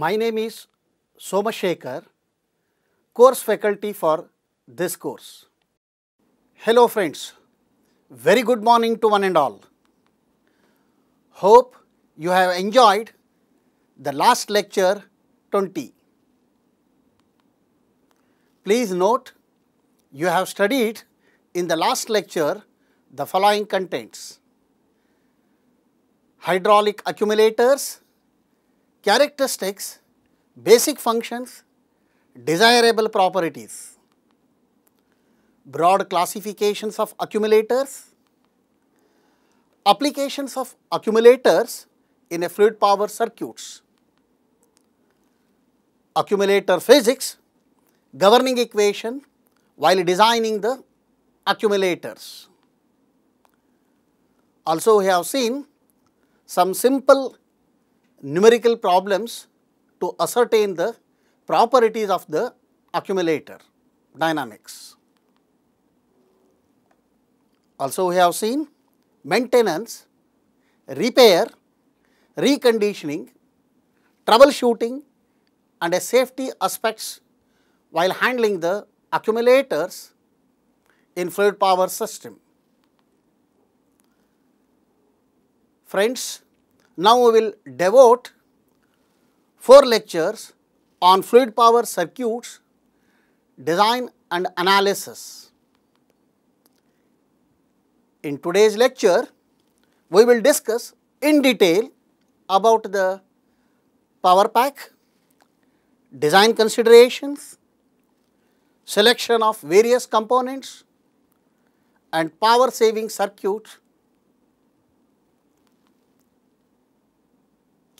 My name is Somashekhar, course faculty for this course. Hello friends, very good morning to one and all. Hope you have enjoyed the last lecture 20. Please note you have studied in the last lecture the following contents. Hydraulic accumulators characteristics, basic functions, desirable properties, broad classifications of accumulators, applications of accumulators in a fluid power circuits, accumulator physics, governing equation while designing the accumulators. Also we have seen some simple numerical problems to ascertain the properties of the accumulator dynamics. Also we have seen maintenance, repair, reconditioning, troubleshooting and a safety aspects while handling the accumulators in fluid power system. Friends, now, we will devote 4 lectures on fluid power circuits, design and analysis. In today's lecture, we will discuss in detail about the power pack, design considerations, selection of various components and power saving circuits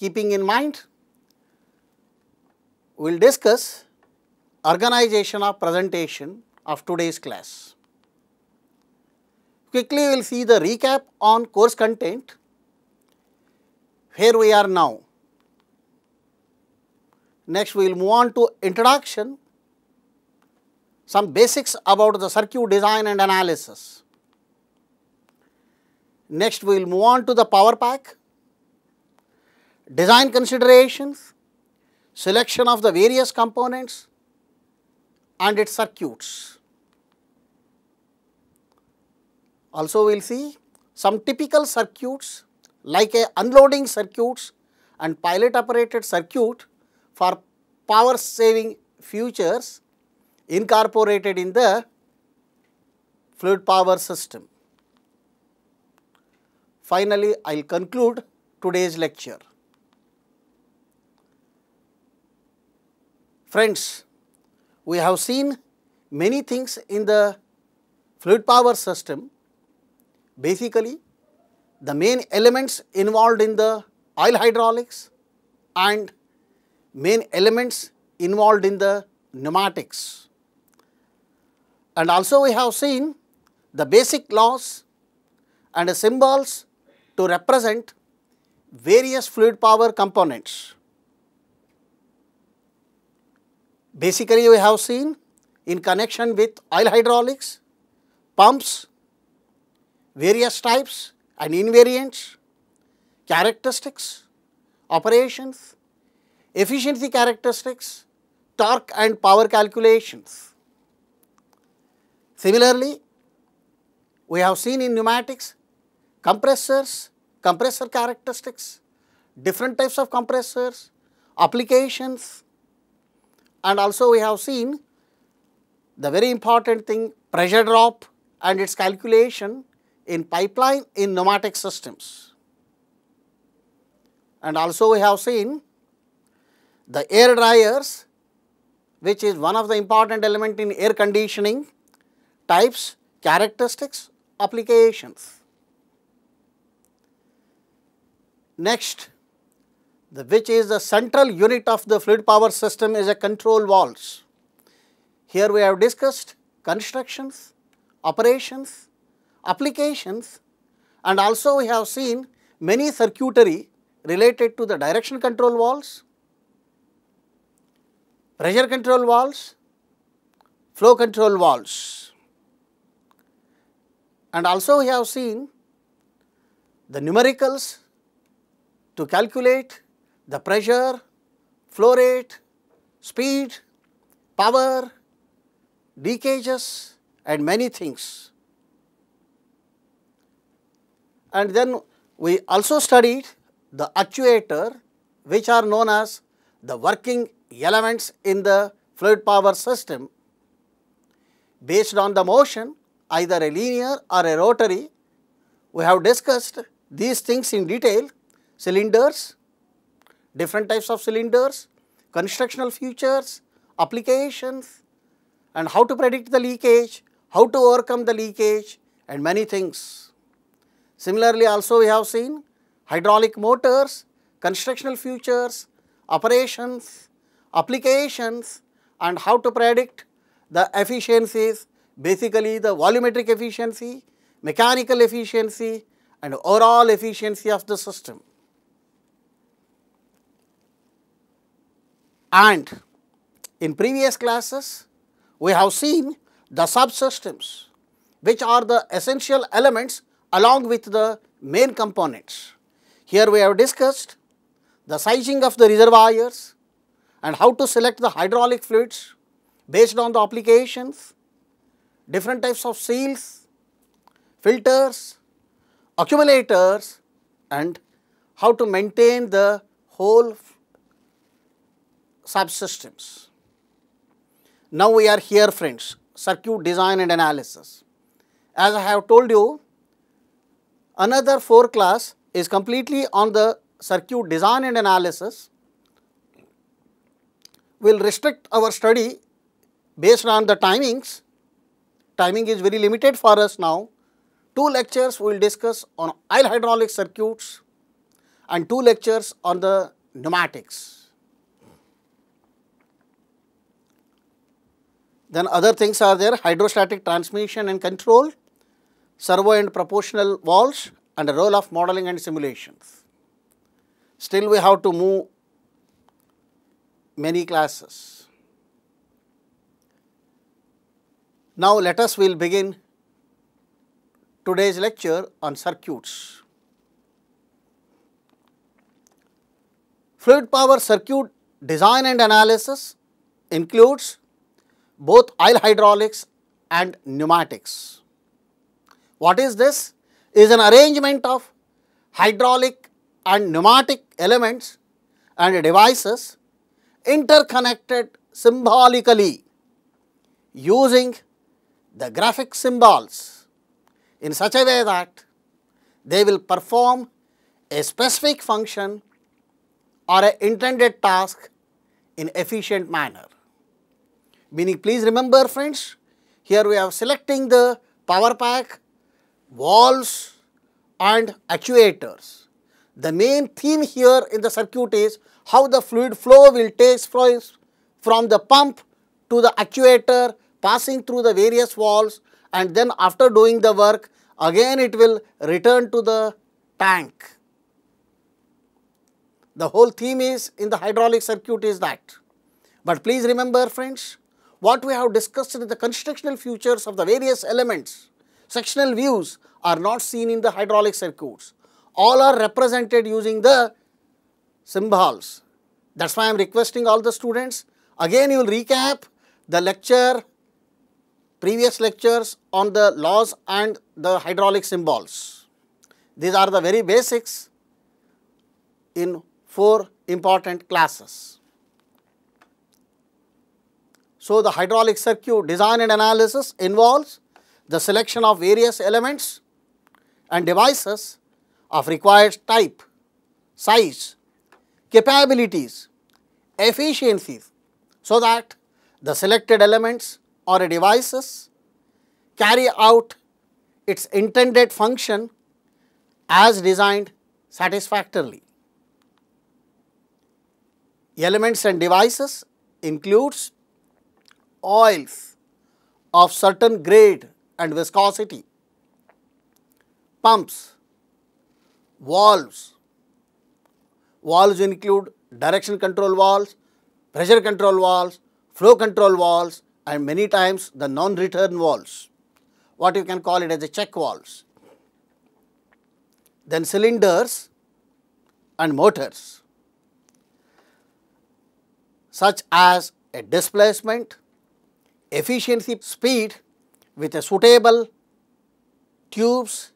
keeping in mind we will discuss organization of presentation of today's class. Quickly we will see the recap on course content where we are now. Next we will move on to introduction, some basics about the circuit design and analysis. Next we will move on to the power pack, design considerations, selection of the various components and its circuits. Also, we will see some typical circuits like a unloading circuits and pilot operated circuit for power saving features incorporated in the fluid power system. Finally, I will conclude today's lecture. Friends, we have seen many things in the fluid power system. Basically, the main elements involved in the oil hydraulics and main elements involved in the pneumatics. And also we have seen the basic laws and symbols to represent various fluid power components. Basically, we have seen in connection with oil hydraulics, pumps, various types and invariants, characteristics, operations, efficiency characteristics, torque and power calculations. Similarly, we have seen in pneumatics, compressors, compressor characteristics, different types of compressors, applications, and also we have seen the very important thing pressure drop and its calculation in pipeline in pneumatic systems. And also we have seen the air dryers which is one of the important element in air conditioning types, characteristics, applications. Next, the, which is the central unit of the fluid power system is a control valves. Here we have discussed constructions, operations, applications and also we have seen many circuitry related to the direction control valves, pressure control valves, flow control valves. And also we have seen the numericals to calculate the pressure, flow rate, speed, power, leakages and many things. And then we also studied the actuator which are known as the working elements in the fluid power system based on the motion either a linear or a rotary. We have discussed these things in detail, cylinders, different types of cylinders, constructional features, applications, and how to predict the leakage, how to overcome the leakage, and many things. Similarly, also we have seen hydraulic motors, constructional features, operations, applications, and how to predict the efficiencies, basically the volumetric efficiency, mechanical efficiency, and overall efficiency of the system. And in previous classes, we have seen the subsystems which are the essential elements along with the main components. Here we have discussed the sizing of the reservoirs and how to select the hydraulic fluids based on the applications, different types of seals, filters, accumulators and how to maintain the whole subsystems. Now we are here friends, circuit design and analysis. As I have told you, another 4 class is completely on the circuit design and analysis. We will restrict our study based on the timings. Timing is very limited for us now. Two lectures we will discuss on oil hydraulic circuits and two lectures on the pneumatics. Then other things are there, hydrostatic transmission and control, servo and proportional valves and the role of modeling and simulations. Still we have to move many classes. Now let us will begin today's lecture on circuits. Fluid power circuit design and analysis includes both oil hydraulics and pneumatics. What is this? Is an arrangement of hydraulic and pneumatic elements and devices interconnected symbolically using the graphic symbols in such a way that they will perform a specific function or a intended task in efficient manner. Meaning, please remember friends, here we are selecting the power pack, valves and actuators. The main theme here in the circuit is how the fluid flow will take place from the pump to the actuator passing through the various valves and then after doing the work again it will return to the tank. The whole theme is in the hydraulic circuit is that. But please remember friends, what we have discussed in the constructional features of the various elements, sectional views are not seen in the hydraulic circuits. All are represented using the symbols. That's why I am requesting all the students. Again, you will recap the lecture, previous lectures on the laws and the hydraulic symbols. These are the very basics in four important classes. So, the hydraulic circuit design and analysis involves the selection of various elements and devices of required type, size, capabilities, efficiencies so that the selected elements or devices carry out its intended function as designed satisfactorily. Elements and devices includes oils of certain grade and viscosity, pumps, valves. Valves include direction control valves, pressure control valves, flow control valves and many times the non-return valves, what you can call it as the check valves. Then cylinders and motors such as a displacement, efficiency speed with a suitable tubes,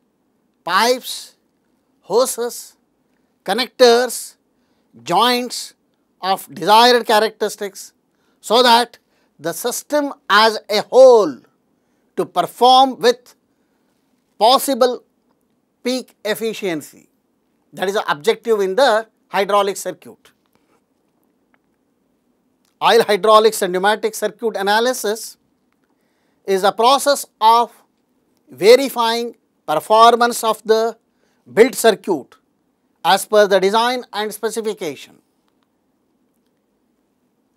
pipes, hoses, connectors, joints of desired characteristics so that the system as a whole to perform with possible peak efficiency. That is the objective in the hydraulic circuit oil hydraulics and pneumatic circuit analysis is a process of verifying performance of the built circuit as per the design and specification.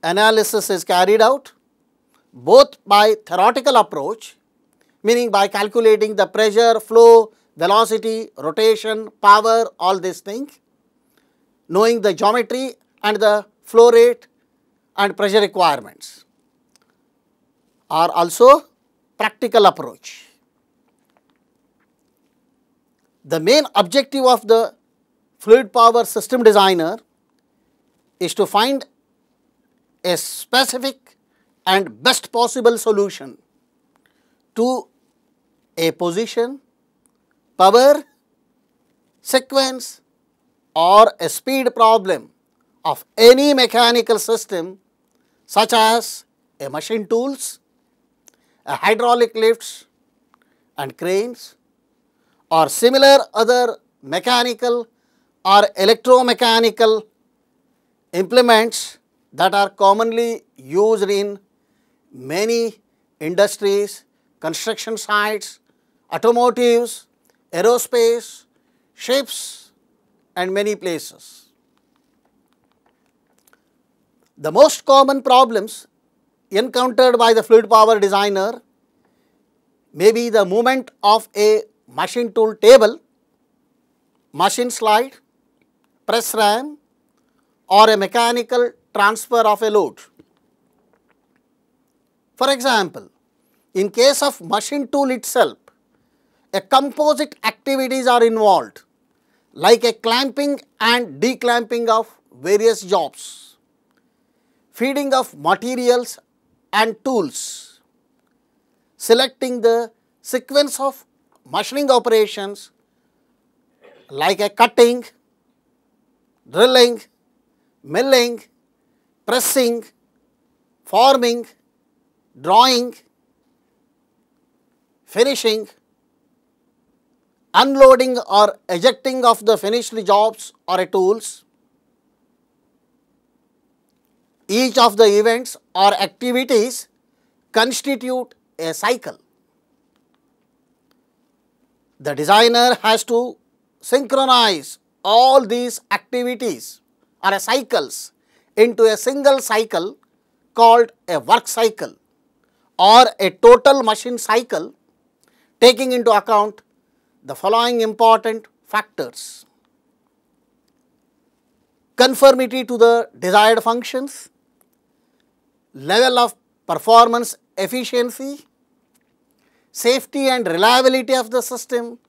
Analysis is carried out both by theoretical approach meaning by calculating the pressure, flow, velocity, rotation, power all these things, knowing the geometry and the flow rate and pressure requirements are also practical approach. The main objective of the fluid power system designer is to find a specific and best possible solution to a position, power, sequence or a speed problem of any mechanical system such as a machine tools, a hydraulic lifts and cranes or similar other mechanical or electromechanical implements that are commonly used in many industries, construction sites, automotives, aerospace, ships and many places. The most common problems encountered by the fluid power designer may be the movement of a machine tool table, machine slide, press ram or a mechanical transfer of a load. For example, in case of machine tool itself, a composite activities are involved like a clamping and declamping of various jobs feeding of materials and tools, selecting the sequence of machining operations like a cutting, drilling, milling, pressing, forming, drawing, finishing, unloading or ejecting of the finished jobs or tools, each of the events or activities constitute a cycle. The designer has to synchronize all these activities or cycles into a single cycle called a work cycle or a total machine cycle taking into account the following important factors. Conformity to the desired functions, level of performance efficiency, safety and reliability of the system,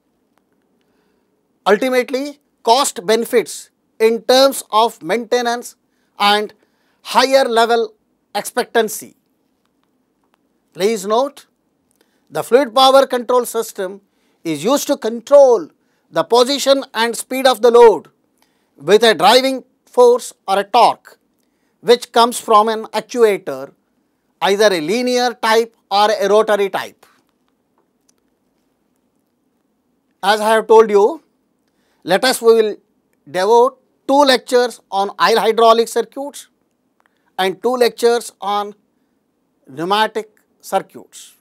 ultimately cost benefits in terms of maintenance and higher level expectancy. Please note, the fluid power control system is used to control the position and speed of the load with a driving force or a torque which comes from an actuator, either a linear type or a rotary type. As I have told you, let us we will devote two lectures on oil hydraulic circuits and two lectures on pneumatic circuits.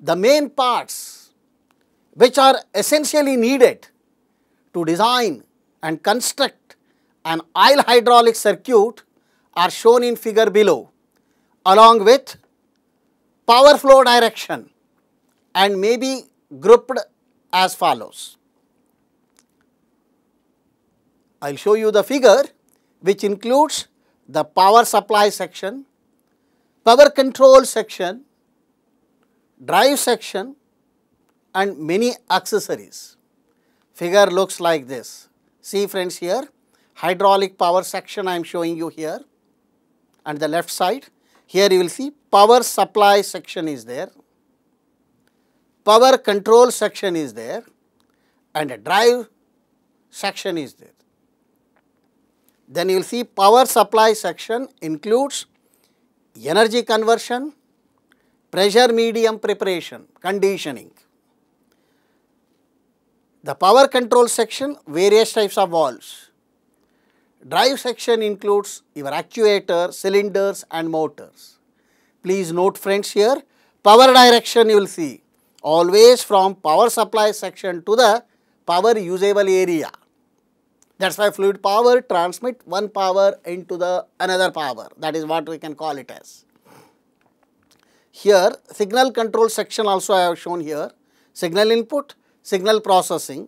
The main parts which are essentially needed to design and construct an oil hydraulic circuit are shown in figure below along with power flow direction and may be grouped as follows. I will show you the figure which includes the power supply section, power control section, drive section and many accessories. Figure looks like this. See friends here, hydraulic power section I am showing you here and the left side. Here you will see power supply section is there, power control section is there and a drive section is there. Then you will see power supply section includes energy conversion, pressure medium preparation, conditioning. The power control section, various types of valves. Drive section includes your actuator, cylinders and motors. Please note friends here, power direction you will see always from power supply section to the power usable area. That is why fluid power transmit one power into the another power that is what we can call it as. Here signal control section also I have shown here signal input signal processing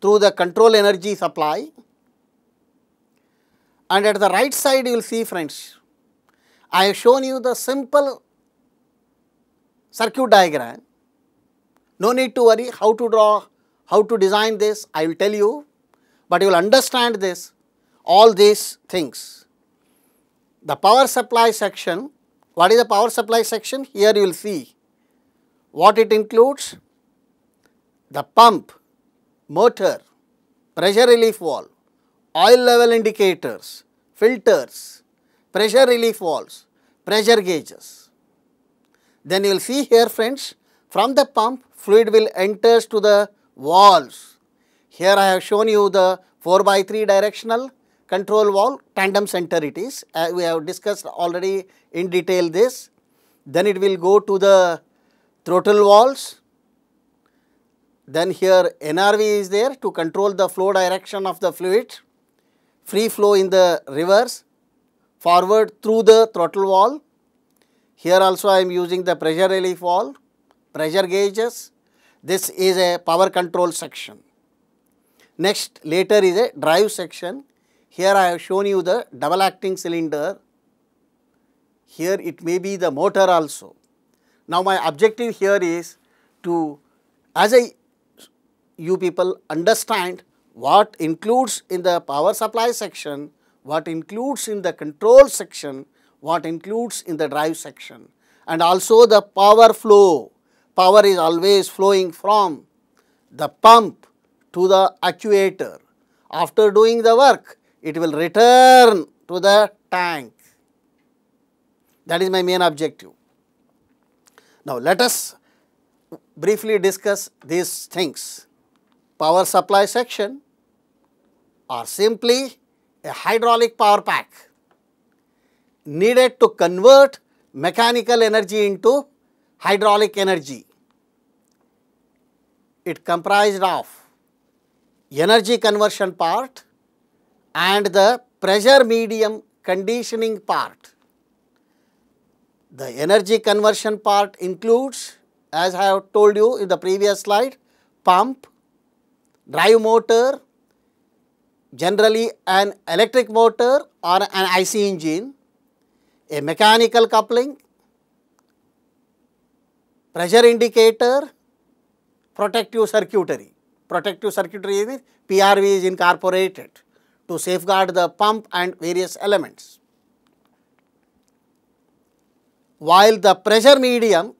through the control energy supply and at the right side you will see friends, I have shown you the simple circuit diagram. No need to worry how to draw, how to design this, I will tell you, but you will understand this, all these things. The power supply section, what is the power supply section? Here you will see what it includes, the pump, motor, pressure relief valve, oil level indicators, filters, pressure relief valves, pressure gauges. Then you will see here friends, from the pump fluid will enters to the valves. Here I have shown you the 4 by 3 directional control valve, tandem center it is. Uh, we have discussed already in detail this. Then it will go to the throttle valves, then here NRV is there to control the flow direction of the fluid, free flow in the reverse, forward through the throttle wall. Here also I am using the pressure relief wall, pressure gauges. This is a power control section. Next later is a drive section. Here I have shown you the double acting cylinder. Here it may be the motor also. Now my objective here is to as I you people understand what includes in the power supply section, what includes in the control section, what includes in the drive section and also the power flow. Power is always flowing from the pump to the actuator. After doing the work, it will return to the tank. That is my main objective. Now, let us briefly discuss these things power supply section or simply a hydraulic power pack needed to convert mechanical energy into hydraulic energy. It comprised of energy conversion part and the pressure medium conditioning part. The energy conversion part includes as I have told you in the previous slide pump, drive motor, generally an electric motor or an IC engine, a mechanical coupling, pressure indicator, protective circuitry. Protective circuitry is PRV is incorporated to safeguard the pump and various elements. While the pressure medium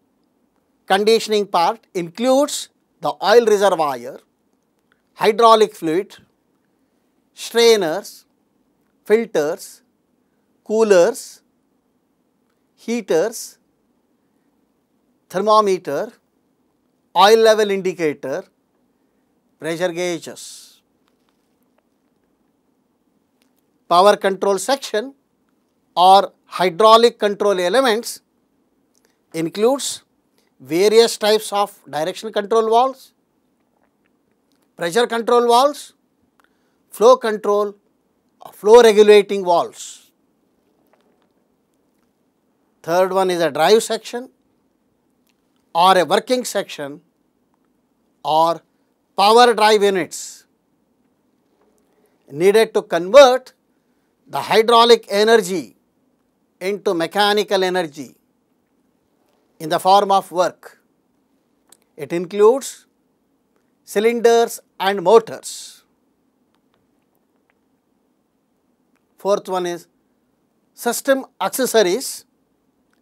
conditioning part includes the oil reservoir hydraulic fluid, strainers, filters, coolers, heaters, thermometer, oil level indicator, pressure gauges. Power control section or hydraulic control elements includes various types of directional control valves, pressure control valves, flow control, flow regulating valves. Third one is a drive section or a working section or power drive units needed to convert the hydraulic energy into mechanical energy in the form of work. It includes cylinders and motors. Fourth one is system accessories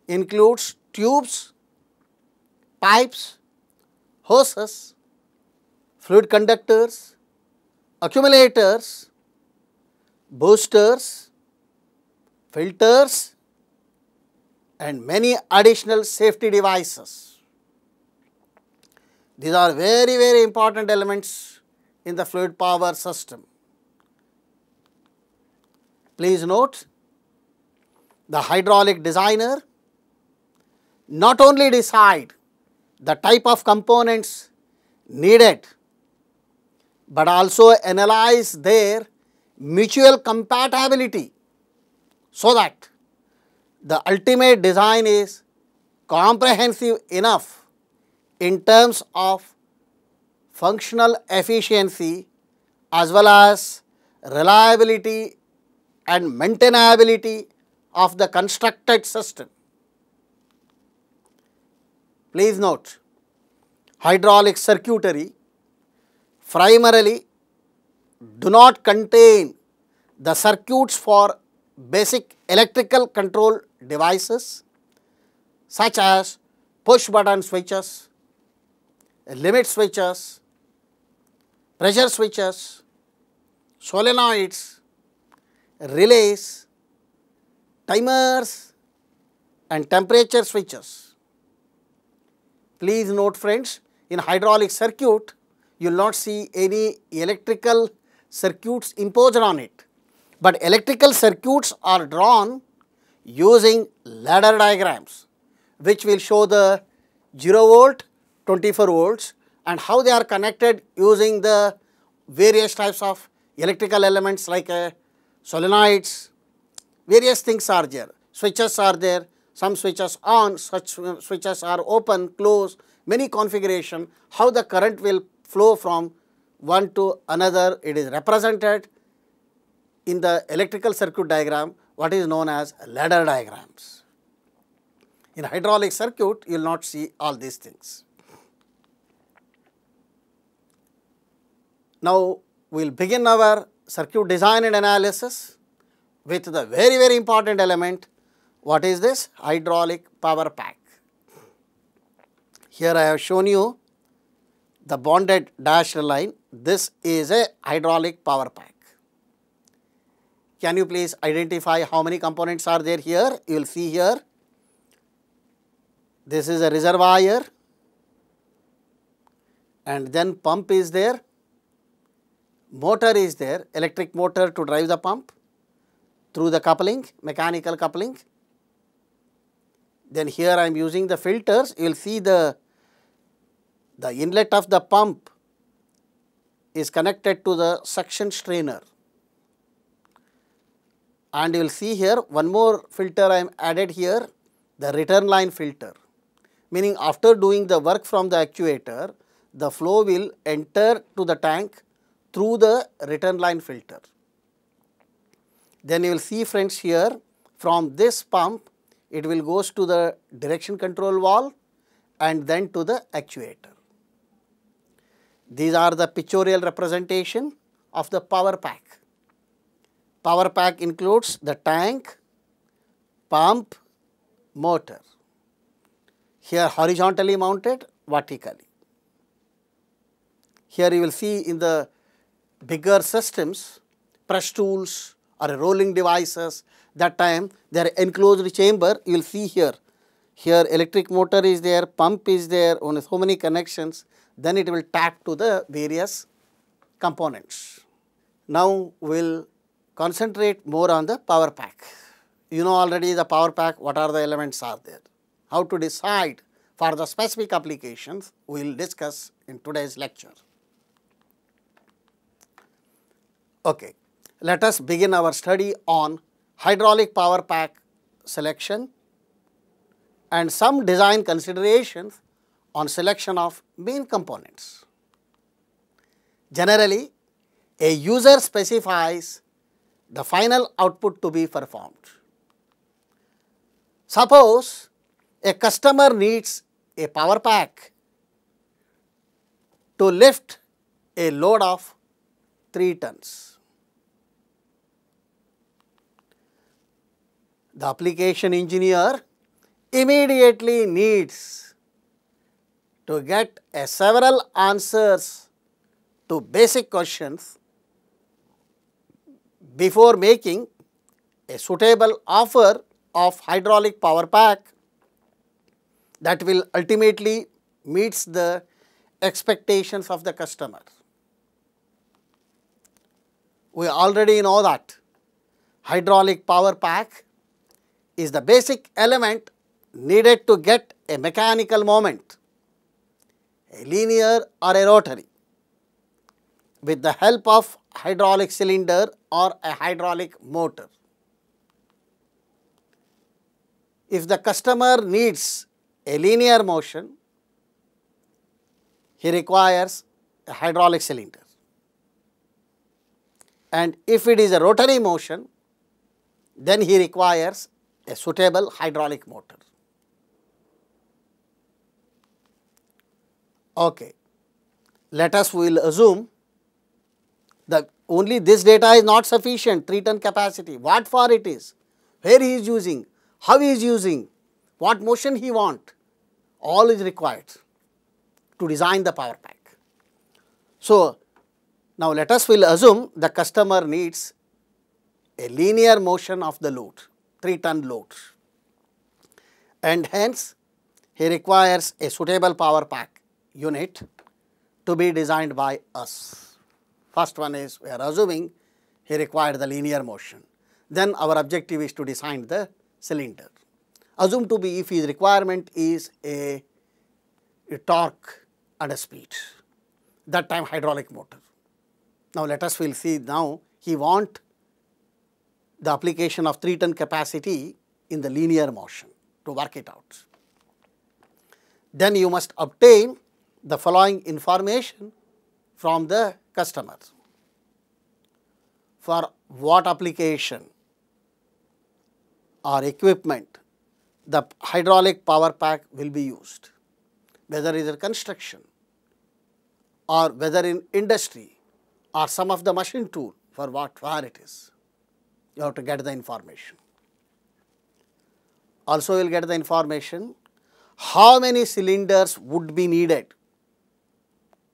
includes tubes, pipes, hoses, fluid conductors, accumulators, boosters, filters and many additional safety devices. These are very, very important elements in the fluid power system. Please note, the hydraulic designer not only decide the type of components needed, but also analyze their mutual compatibility so that the ultimate design is comprehensive enough in terms of functional efficiency as well as reliability and maintainability of the constructed system. Please note, hydraulic circuitry primarily do not contain the circuits for basic electrical control devices such as push button switches, limit switches, pressure switches, solenoids, relays, timers and temperature switches. Please note friends, in hydraulic circuit, you will not see any electrical circuits imposed on it, but electrical circuits are drawn using ladder diagrams, which will show the 0 volt 24 volts and how they are connected using the various types of electrical elements like uh, solenoids, various things are there, switches are there, some switches on, such switches are open, close, many configuration, how the current will flow from one to another, it is represented in the electrical circuit diagram, what is known as ladder diagrams. In hydraulic circuit, you will not see all these things. Now, we will begin our circuit design and analysis with the very, very important element. What is this? Hydraulic power pack. Here I have shown you the bonded dashed line. This is a hydraulic power pack. Can you please identify how many components are there here? You will see here. This is a reservoir and then pump is there motor is there, electric motor to drive the pump through the coupling, mechanical coupling. Then here I am using the filters, you will see the, the inlet of the pump is connected to the suction strainer. And you will see here one more filter I am added here, the return line filter. Meaning after doing the work from the actuator, the flow will enter to the tank through the return line filter. Then you will see friends here from this pump it will goes to the direction control valve and then to the actuator. These are the pictorial representation of the power pack. Power pack includes the tank, pump, motor. Here horizontally mounted, vertically. Here you will see in the bigger systems, press tools or rolling devices, that time their are enclosed chamber, you will see here. Here electric motor is there, pump is there, only so many connections, then it will tap to the various components. Now, we will concentrate more on the power pack. You know already the power pack, what are the elements are there. How to decide for the specific applications, we will discuss in today's lecture. Okay, let us begin our study on hydraulic power pack selection and some design considerations on selection of main components. Generally, a user specifies the final output to be performed. Suppose a customer needs a power pack to lift a load of 3 tons. the application engineer immediately needs to get several answers to basic questions before making a suitable offer of hydraulic power pack that will ultimately meets the expectations of the customer. We already know that hydraulic power pack is the basic element needed to get a mechanical moment, a linear or a rotary, with the help of hydraulic cylinder or a hydraulic motor. If the customer needs a linear motion, he requires a hydraulic cylinder. And if it is a rotary motion, then he requires a suitable hydraulic motor. Okay. Let us will assume that only this data is not sufficient 3 ton capacity what for it is where he is using how he is using what motion he want all is required to design the power pack. So, now let us will assume the customer needs a linear motion of the load 3 ton load and hence he requires a suitable power pack unit to be designed by us. First one is we are assuming he required the linear motion. Then our objective is to design the cylinder. Assume to be if his requirement is a, a torque and a speed, that time hydraulic motor. Now, let us will see now he want the application of 3 ton capacity in the linear motion to work it out. Then you must obtain the following information from the customer. For what application or equipment the hydraulic power pack will be used, whether a construction or whether in industry or some of the machine tool for what, where it is you have to get the information. Also, you will get the information how many cylinders would be needed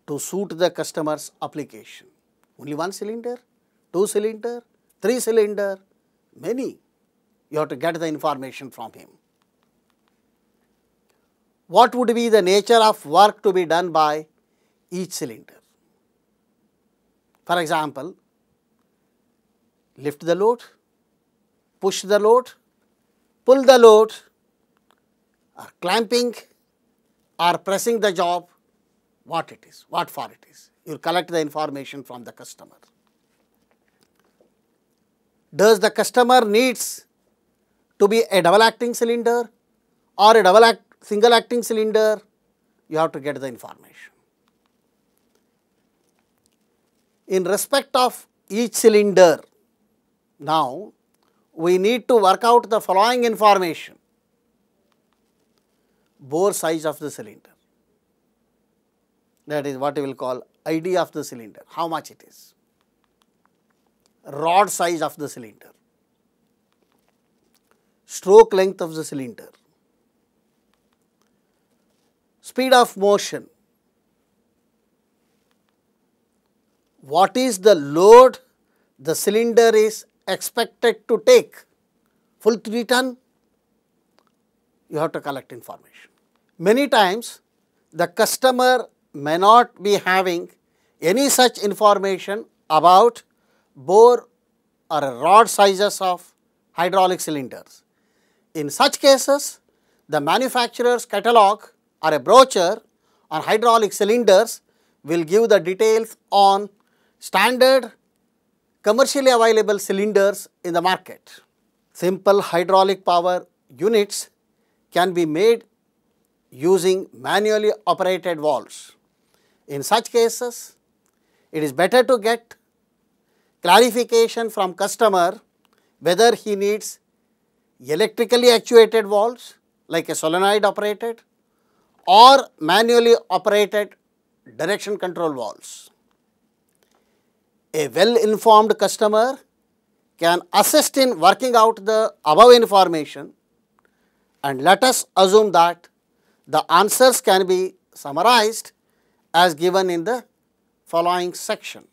to suit the customer's application. Only one cylinder, two cylinder, three cylinder, many. You have to get the information from him. What would be the nature of work to be done by each cylinder? For example, lift the load, push the load, pull the load, or clamping, or pressing the job, what it is, what for it is. You collect the information from the customer. Does the customer needs to be a double acting cylinder or a double act, single acting cylinder? You have to get the information. In respect of each cylinder, now, we need to work out the following information. Bore size of the cylinder, that is what we will call ID of the cylinder, how much it is, rod size of the cylinder, stroke length of the cylinder, speed of motion, what is the load the cylinder is expected to take full return, you have to collect information. Many times, the customer may not be having any such information about bore or rod sizes of hydraulic cylinders. In such cases, the manufacturer's catalog or a brochure on hydraulic cylinders will give the details on standard commercially available cylinders in the market. Simple hydraulic power units can be made using manually operated valves. In such cases, it is better to get clarification from customer whether he needs electrically actuated valves like a solenoid operated or manually operated direction control valves. A well-informed customer can assist in working out the above information and let us assume that the answers can be summarized as given in the following section.